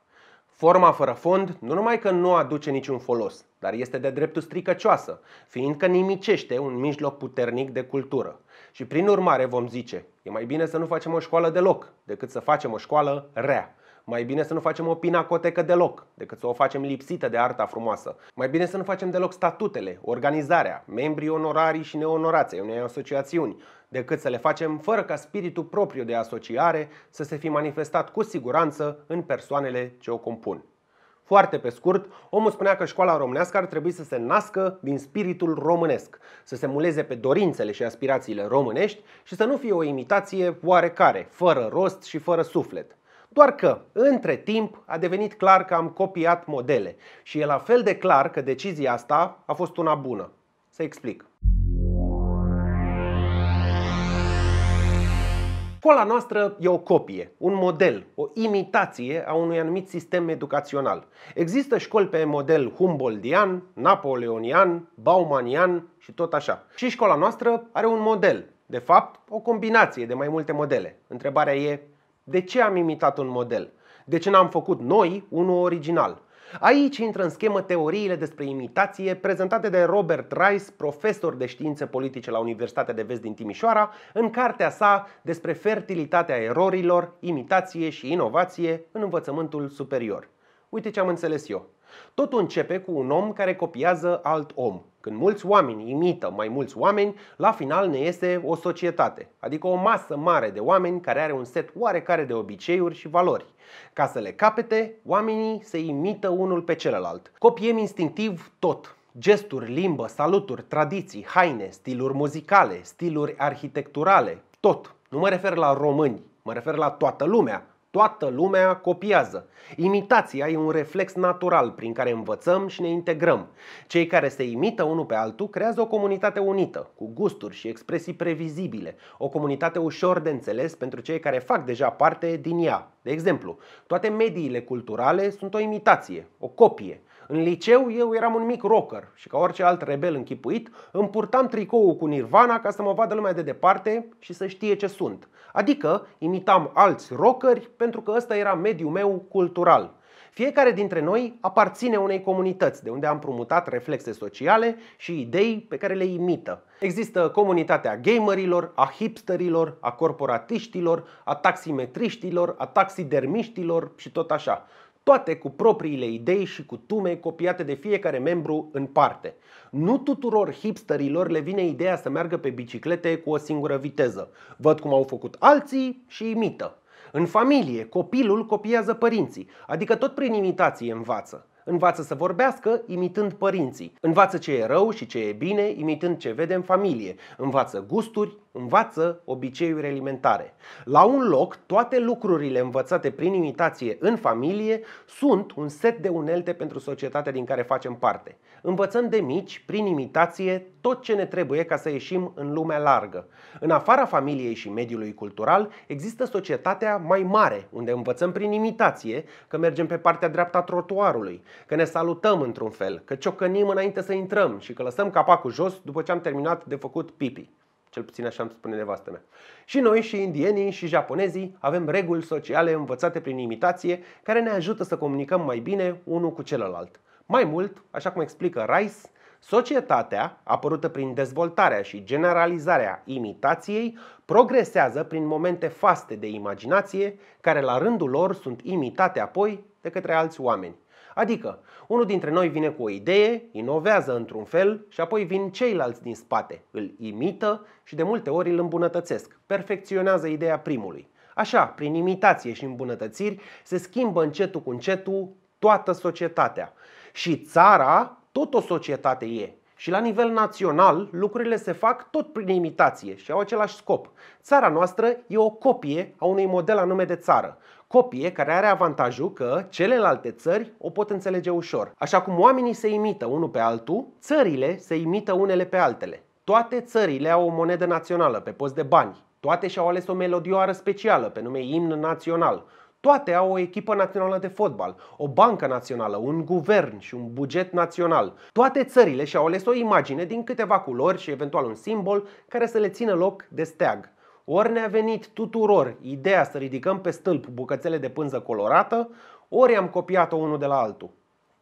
Forma fără fond nu numai că nu aduce niciun folos, dar este de dreptul stricăcioasă, fiindcă nimicește un mijloc puternic de cultură. Și prin urmare vom zice, e mai bine să nu facem o școală deloc, decât să facem o școală rea. Mai bine să nu facem o pinacotecă deloc, decât să o facem lipsită de arta frumoasă. Mai bine să nu facem deloc statutele, organizarea, membrii onorarii și neonorații unei asociațiuni, decât să le facem fără ca spiritul propriu de asociare să se fi manifestat cu siguranță în persoanele ce o compun. Foarte pe scurt, omul spunea că școala românească ar trebui să se nască din spiritul românesc, să se muleze pe dorințele și aspirațiile românești și să nu fie o imitație oarecare, fără rost și fără suflet. Doar că, între timp, a devenit clar că am copiat modele și e la fel de clar că decizia asta a fost una bună. Să explic. Școala noastră e o copie, un model, o imitație a unui anumit sistem educațional. Există școli pe model Humboldtian, Napoleonian, Baumanian și tot așa. Și școala noastră are un model, de fapt, o combinație de mai multe modele. Întrebarea e de ce am imitat un model? De ce n-am făcut noi unul original? Aici intră în schemă teoriile despre imitație prezentate de Robert Rice, profesor de științe politice la Universitatea de Vest din Timișoara, în cartea sa despre fertilitatea erorilor, imitație și inovație în învățământul superior. Uite ce am înțeles eu. Totul începe cu un om care copiază alt om. Când mulți oameni imită mai mulți oameni, la final ne este o societate, adică o masă mare de oameni care are un set oarecare de obiceiuri și valori. Ca să le capete, oamenii se imită unul pe celălalt. Copiem instinctiv tot, gesturi, limbă, saluturi, tradiții, haine, stiluri muzicale, stiluri arhitecturale, tot. Nu mă refer la români, mă refer la toată lumea, Toată lumea copiază. Imitația e un reflex natural prin care învățăm și ne integrăm. Cei care se imită unul pe altul creează o comunitate unită, cu gusturi și expresii previzibile, o comunitate ușor de înțeles pentru cei care fac deja parte din ea. De exemplu, toate mediile culturale sunt o imitație, o copie, în liceu eu eram un mic rocker și ca orice alt rebel închipuit, îmi purtam tricoul cu Nirvana ca să mă vadă lumea de departe și să știe ce sunt. Adică imitam alți rockeri pentru că ăsta era mediul meu cultural. Fiecare dintre noi aparține unei comunități de unde am promutat reflexe sociale și idei pe care le imită. Există comunitatea gamerilor, a hipsterilor, a corporatiștilor, a taximetriștilor, a taxidermiștilor și tot așa toate cu propriile idei și cu tume copiate de fiecare membru în parte. Nu tuturor hipsterilor le vine ideea să meargă pe biciclete cu o singură viteză. Văd cum au făcut alții și imită. În familie, copilul copiază părinții, adică tot prin imitație învață. Învață să vorbească imitând părinții. Învață ce e rău și ce e bine imitând ce vede în familie. Învață gusturi, învață obiceiuri alimentare. La un loc, toate lucrurile învățate prin imitație în familie sunt un set de unelte pentru societatea din care facem parte. Învățăm de mici, prin imitație, tot ce ne trebuie ca să ieșim în lumea largă. În afara familiei și mediului cultural există societatea mai mare, unde învățăm prin imitație că mergem pe partea dreapta trotuarului, că ne salutăm într-un fel, că ciocănim înainte să intrăm și că lăsăm capacul jos după ce am terminat de făcut pipi. Cel puțin așa îmi spune nevastă mea. Și noi, și indienii, și japonezii avem reguli sociale învățate prin imitație care ne ajută să comunicăm mai bine unul cu celălalt. Mai mult, așa cum explică Rice, societatea, apărută prin dezvoltarea și generalizarea imitației, progresează prin momente faste de imaginație, care la rândul lor sunt imitate apoi de către alți oameni. Adică, unul dintre noi vine cu o idee, inovează într-un fel și apoi vin ceilalți din spate, îl imită și de multe ori îl îmbunătățesc, perfecționează ideea primului. Așa, prin imitație și îmbunătățiri, se schimbă încetul cu încetul toată societatea. Și țara tot o societate e. Și la nivel național, lucrurile se fac tot prin imitație și au același scop. Țara noastră e o copie a unui model anume de țară copie care are avantajul că celelalte țări o pot înțelege ușor. Așa cum oamenii se imită unul pe altul, țările se imită unele pe altele. Toate țările au o monedă națională pe post de bani. Toate și-au ales o melodioară specială pe nume imn național. Toate au o echipă națională de fotbal, o bancă națională, un guvern și un buget național. Toate țările și-au ales o imagine din câteva culori și eventual un simbol care să le țină loc de steag. Ori ne-a venit tuturor ideea să ridicăm pe stâlp bucățele de pânză colorată, ori am copiat-o unul de la altul.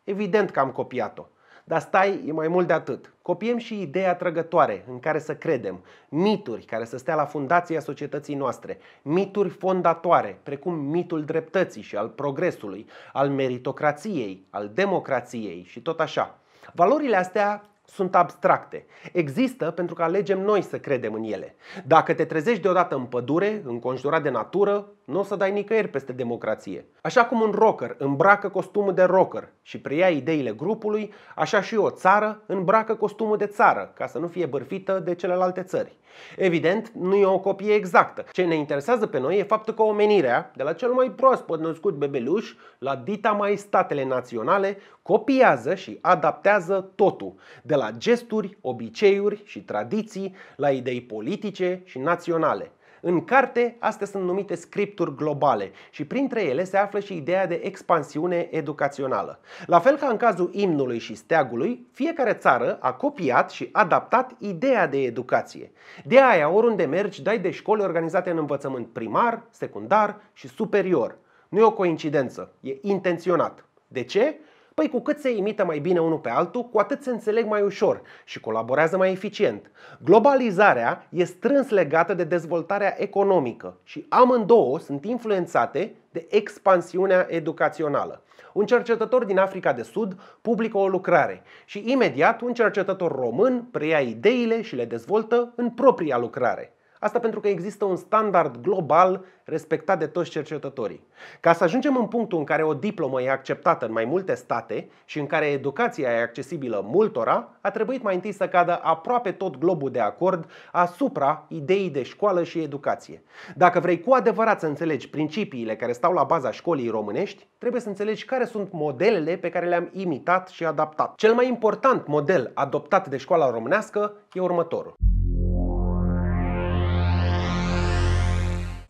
Evident că am copiat-o. Dar stai, e mai mult de atât. Copiem și ideea trăgătoare în care să credem, mituri care să stea la fundația societății noastre, mituri fondatoare, precum mitul dreptății și al progresului, al meritocrației, al democrației și tot așa. Valorile astea sunt abstracte. Există pentru că alegem noi să credem în ele. Dacă te trezești deodată în pădure, înconjurat de natură, nu o să dai nicăieri peste democrație. Așa cum un rocker îmbracă costumul de rocker și preia ideile grupului, așa și o țară îmbracă costumul de țară, ca să nu fie bărfită de celelalte țări. Evident, nu e o copie exactă. Ce ne interesează pe noi e faptul că omenirea, de la cel mai proaspăt născut bebeluș la dita mai statele naționale, copiază și adaptează totul, de la gesturi, obiceiuri și tradiții, la idei politice și naționale. În carte, astea sunt numite scripturi globale și printre ele se află și ideea de expansiune educațională. La fel ca în cazul imnului și steagului, fiecare țară a copiat și adaptat ideea de educație. De aia, oriunde mergi, dai de școli organizate în învățământ primar, secundar și superior. Nu e o coincidență, e intenționat. De ce? Păi cu cât se imită mai bine unul pe altul, cu atât se înțeleg mai ușor și colaborează mai eficient. Globalizarea e strâns legată de dezvoltarea economică și amândouă sunt influențate de expansiunea educațională. Un cercetător din Africa de Sud publică o lucrare și imediat un cercetător român preia ideile și le dezvoltă în propria lucrare. Asta pentru că există un standard global respectat de toți cercetătorii. Ca să ajungem în punctul în care o diplomă e acceptată în mai multe state și în care educația e accesibilă multora, a trebuit mai întâi să cadă aproape tot globul de acord asupra ideii de școală și educație. Dacă vrei cu adevărat să înțelegi principiile care stau la baza școlii românești, trebuie să înțelegi care sunt modelele pe care le-am imitat și adaptat. Cel mai important model adoptat de școala românească e următorul.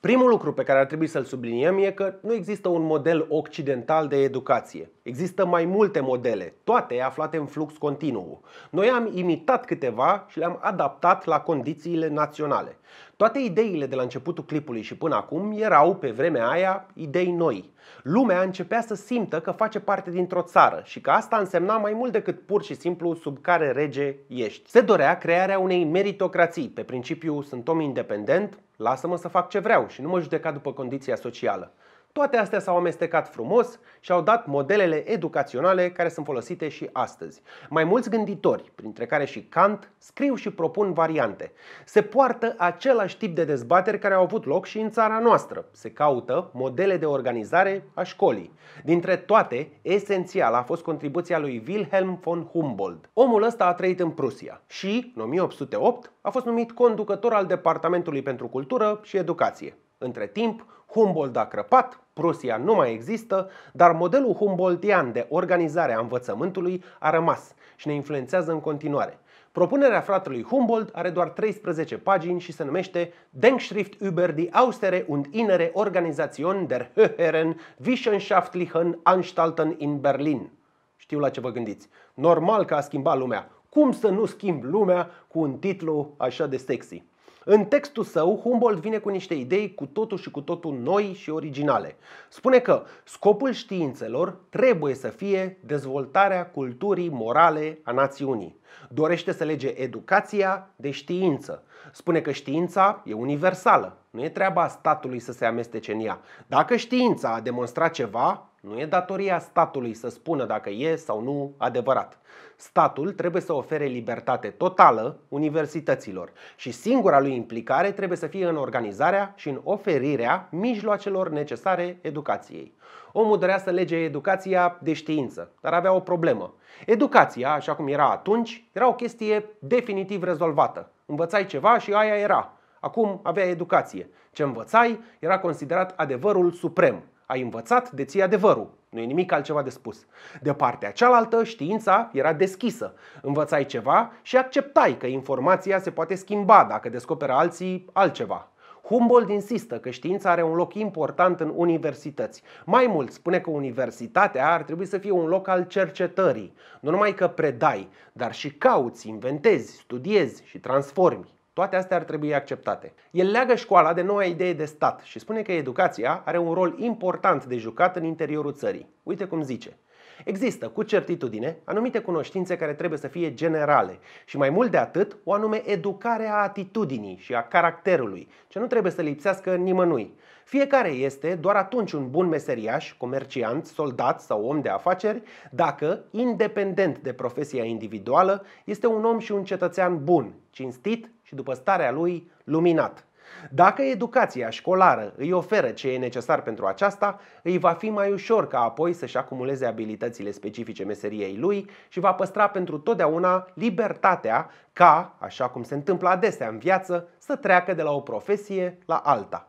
Primul lucru pe care ar trebui să-l subliniem e că nu există un model occidental de educație. Există mai multe modele, toate aflate în flux continuu. Noi am imitat câteva și le-am adaptat la condițiile naționale. Toate ideile de la începutul clipului și până acum erau, pe vremea aia, idei noi. Lumea începea să simtă că face parte dintr-o țară și că asta însemna mai mult decât pur și simplu sub care rege ești. Se dorea crearea unei meritocrații, pe principiu sunt om independent, lasă-mă să fac ce vreau și nu mă judeca după condiția socială. Toate astea s-au amestecat frumos și au dat modelele educaționale care sunt folosite și astăzi. Mai mulți gânditori, printre care și Kant, scriu și propun variante. Se poartă același tip de dezbateri care au avut loc și în țara noastră. Se caută modele de organizare a școlii. Dintre toate, esențial a fost contribuția lui Wilhelm von Humboldt. Omul ăsta a trăit în Prusia și, în 1808, a fost numit conducător al Departamentului pentru Cultură și Educație. Între timp, Humboldt a crăpat, Prusia nu mai există, dar modelul humboldtian de organizare a învățământului a rămas și ne influențează în continuare. Propunerea fratelui Humboldt are doar 13 pagini și se numește Denkschrift über die austere und innere Organisation der höheren wissenschaftlichen Anstalten in Berlin. Știu la ce vă gândiți. Normal că a schimbat lumea. Cum să nu schimb lumea cu un titlu așa de sexy? În textul său, Humboldt vine cu niște idei cu totul și cu totul noi și originale. Spune că scopul științelor trebuie să fie dezvoltarea culturii morale a națiunii. Dorește să lege educația de știință. Spune că știința e universală, nu e treaba statului să se amestece în ea. Dacă știința a demonstrat ceva, nu e datoria statului să spună dacă e sau nu adevărat. Statul trebuie să ofere libertate totală universităților și singura lui implicare trebuie să fie în organizarea și în oferirea mijloacelor necesare educației. Omul dorea să lege educația de știință, dar avea o problemă. Educația, așa cum era atunci, era o chestie definitiv rezolvată. Învățai ceva și aia era. Acum avea educație. Ce învățai era considerat adevărul suprem, ai învățat, deții adevărul. Nu e nimic altceva de spus. De partea cealaltă, știința era deschisă. Învățai ceva și acceptai că informația se poate schimba dacă descoperă alții altceva. Humboldt insistă că știința are un loc important în universități. Mai mult, spune că universitatea ar trebui să fie un loc al cercetării. Nu numai că predai, dar și cauți, inventezi, studiezi și transformi. Toate astea ar trebui acceptate. El leagă școala de noua idee de stat și spune că educația are un rol important de jucat în interiorul țării. Uite cum zice. Există, cu certitudine, anumite cunoștințe care trebuie să fie generale și mai mult de atât, o anume educare a atitudinii și a caracterului, ce nu trebuie să lipsească nimănui. Fiecare este doar atunci un bun meseriaș, comerciant, soldat sau om de afaceri, dacă, independent de profesia individuală, este un om și un cetățean bun, cinstit, și după starea lui luminat. Dacă educația școlară îi oferă ce e necesar pentru aceasta, îi va fi mai ușor ca apoi să-și acumuleze abilitățile specifice meseriei lui și va păstra pentru totdeauna libertatea ca, așa cum se întâmplă adesea în viață, să treacă de la o profesie la alta.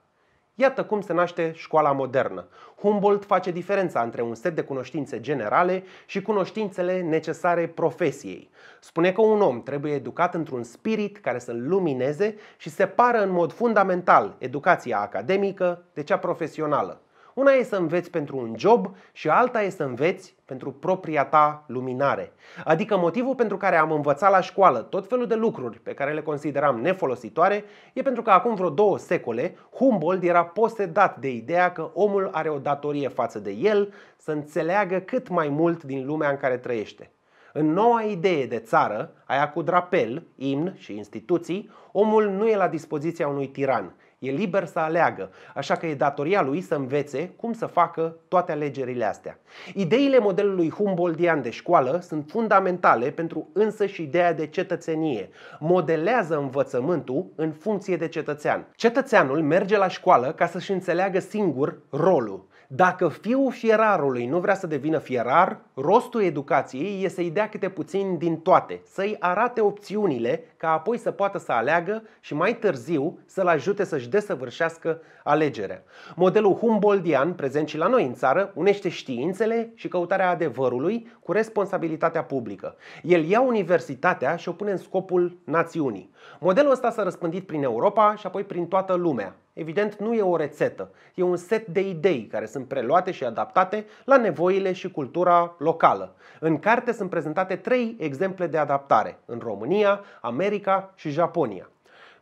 Iată cum se naște școala modernă. Humboldt face diferența între un set de cunoștințe generale și cunoștințele necesare profesiei. Spune că un om trebuie educat într-un spirit care să-l lumineze și separă în mod fundamental educația academică de cea profesională. Una e să înveți pentru un job și alta e să înveți pentru propria ta luminare. Adică motivul pentru care am învățat la școală tot felul de lucruri pe care le consideram nefolositoare e pentru că acum vreo două secole Humboldt era posedat de ideea că omul are o datorie față de el să înțeleagă cât mai mult din lumea în care trăiește. În noua idee de țară, aia cu drapel, imn și instituții, omul nu e la dispoziția unui tiran, E liber să aleagă, așa că e datoria lui să învețe cum să facă toate alegerile astea. Ideile modelului Humboldtian de școală sunt fundamentale pentru însă și ideea de cetățenie. Modelează învățământul în funcție de cetățean. Cetățeanul merge la școală ca să-și înțeleagă singur rolul. Dacă fiul fierarului nu vrea să devină fierar, rostul educației e să-i dea câte puțin din toate, să-i arate opțiunile ca apoi să poată să aleagă și mai târziu să-l ajute să-și desăvârșească alegerea. Modelul Humboldtian, prezent și la noi în țară, unește științele și căutarea adevărului cu responsabilitatea publică. El ia universitatea și o pune în scopul națiunii. Modelul ăsta s-a răspândit prin Europa și apoi prin toată lumea. Evident, nu e o rețetă, e un set de idei care sunt preluate și adaptate la nevoile și cultura locală. În carte sunt prezentate trei exemple de adaptare, în România, America și Japonia.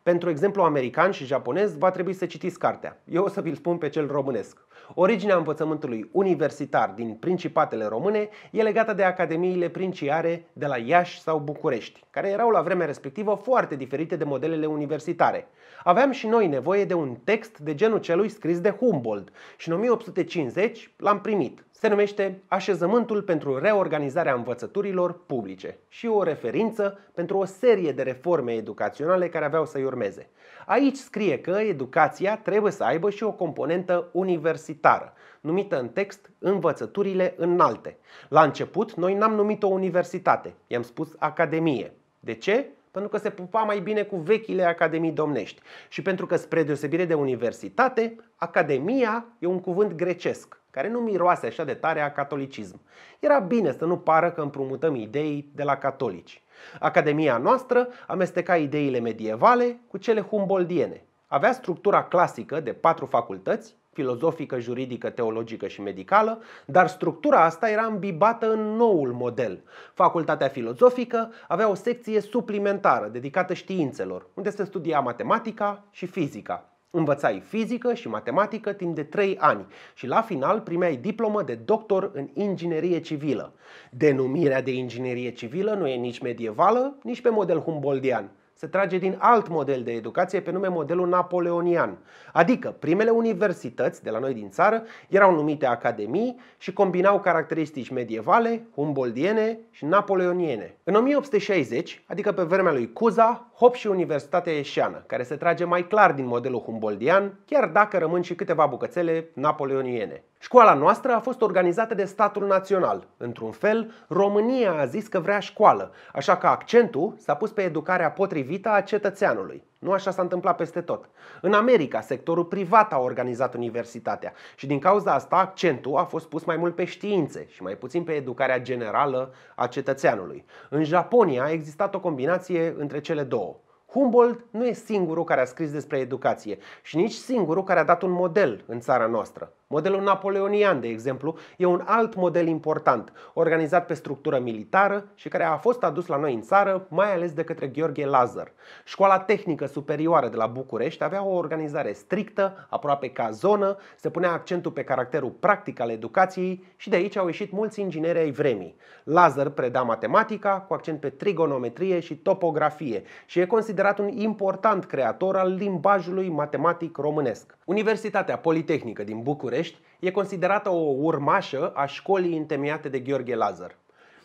Pentru exemplu american și japonez va trebui să citiți cartea. Eu o să vi-l spun pe cel românesc. Originea învățământului universitar din Principatele Române e legată de academiile princiare de la Iași sau București, care erau la vremea respectivă foarte diferite de modelele universitare. Aveam și noi nevoie de un text de genul celui scris de Humboldt și în 1850 l-am primit, se numește Așezământul pentru reorganizarea învățăturilor publice și o referință pentru o serie de reforme educaționale care aveau să-i urmeze. Aici scrie că educația trebuie să aibă și o componentă universitară, numită în text învățăturile înalte. La început, noi n-am numit-o universitate, i-am spus academie. De ce? pentru că se pupa mai bine cu vechile academii domnești și pentru că, spre deosebire de universitate, academia e un cuvânt grecesc care nu miroase așa de tare a catolicism. Era bine să nu pară că împrumutăm idei de la catolici. Academia noastră amesteca ideile medievale cu cele humboldiene. Avea structura clasică de patru facultăți, filozofică, juridică, teologică și medicală, dar structura asta era îmbibată în noul model. Facultatea filozofică avea o secție suplimentară dedicată științelor, unde se studia matematica și fizica. Învățai fizică și matematică timp de 3 ani și la final primeai diplomă de doctor în inginerie civilă. Denumirea de inginerie civilă nu e nici medievală, nici pe model humboldian – se trage din alt model de educație pe nume modelul napoleonian. Adică primele universități de la noi din țară erau numite academii și combinau caracteristici medievale, humboldiene și napoleoniene. În 1860, adică pe vremea lui Cuza, hop și Universitatea Eșeană, care se trage mai clar din modelul humboldian, chiar dacă rămân și câteva bucățele napoleoniene. Școala noastră a fost organizată de statul național. Într-un fel, România a zis că vrea școală, așa că accentul s-a pus pe educarea potrivită a cetățeanului. Nu așa s-a întâmplat peste tot. În America, sectorul privat a organizat universitatea și din cauza asta accentul a fost pus mai mult pe științe și mai puțin pe educarea generală a cetățeanului. În Japonia a existat o combinație între cele două. Humboldt nu e singurul care a scris despre educație și nici singurul care a dat un model în țara noastră. Modelul napoleonian, de exemplu, e un alt model important, organizat pe structură militară și care a fost adus la noi în țară, mai ales de către Gheorghe Lazar. Școala tehnică superioară de la București avea o organizare strictă, aproape ca zonă, se punea accentul pe caracterul practic al educației și de aici au ieșit mulți ingineri ai vremii. Lazar preda matematica cu accent pe trigonometrie și topografie și e considerat un important creator al limbajului matematic românesc. Universitatea Politehnică din București București, e considerată o urmașă a școlii întemeiate de Gheorghe Lazar.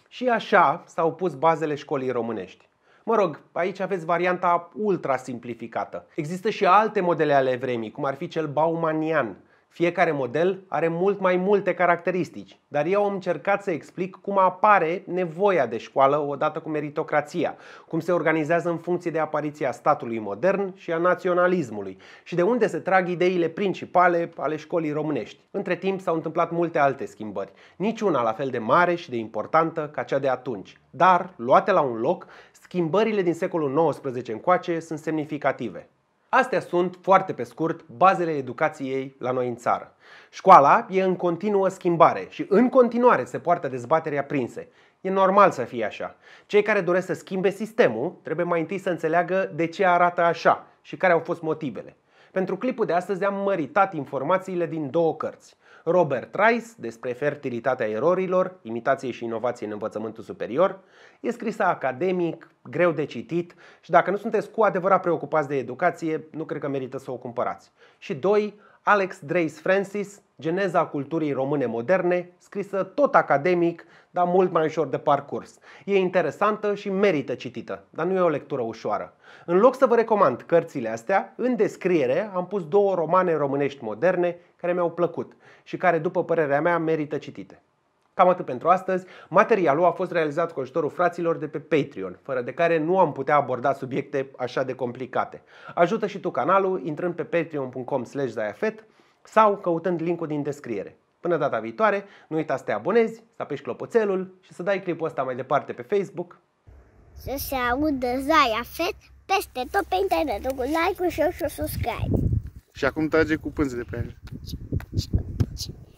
Și așa s-au pus bazele școlii românești. Mă rog, aici aveți varianta ultra simplificată. Există și alte modele ale vremii, cum ar fi cel baumanian, fiecare model are mult mai multe caracteristici, dar eu am încercat să explic cum apare nevoia de școală odată cu meritocrația, cum se organizează în funcție de apariția statului modern și a naționalismului și de unde se trag ideile principale ale școlii românești. Între timp s-au întâmplat multe alte schimbări, niciuna la fel de mare și de importantă ca cea de atunci. Dar, luate la un loc, schimbările din secolul XIX încoace sunt semnificative. Astea sunt, foarte pe scurt, bazele educației la noi în țară. Școala e în continuă schimbare și în continuare se poartă dezbaterea prinse. E normal să fie așa. Cei care doresc să schimbe sistemul trebuie mai întâi să înțeleagă de ce arată așa și care au fost motivele. Pentru clipul de astăzi am măritat informațiile din două cărți. Robert Rice despre fertilitatea erorilor, imitație și inovație în învățământul superior. E scrisă academic, greu de citit și dacă nu sunteți cu adevărat preocupați de educație, nu cred că merită să o cumpărați. Și doi, Alex Dreis Francis, Geneza culturii române moderne, scrisă tot academic, dar mult mai ușor de parcurs. E interesantă și merită citită, dar nu e o lectură ușoară. În loc să vă recomand cărțile astea, în descriere am pus două romane românești moderne care mi-au plăcut și care, după părerea mea, merită citite. Cam atât pentru astăzi. Materialul a fost realizat cu ajutorul fraților de pe Patreon, fără de care nu am putea aborda subiecte așa de complicate. Ajută și tu canalul intrând pe patreon.com zaiafet sau căutând linkul din descriere. Până data viitoare, nu uita să te abonezi, să apeși clopoțelul și să dai clipul ăsta mai departe pe Facebook. Să se audă Zaya Fet peste tot pe internet, cu like-ul și un subscribe. Și acum trage cu de pe el.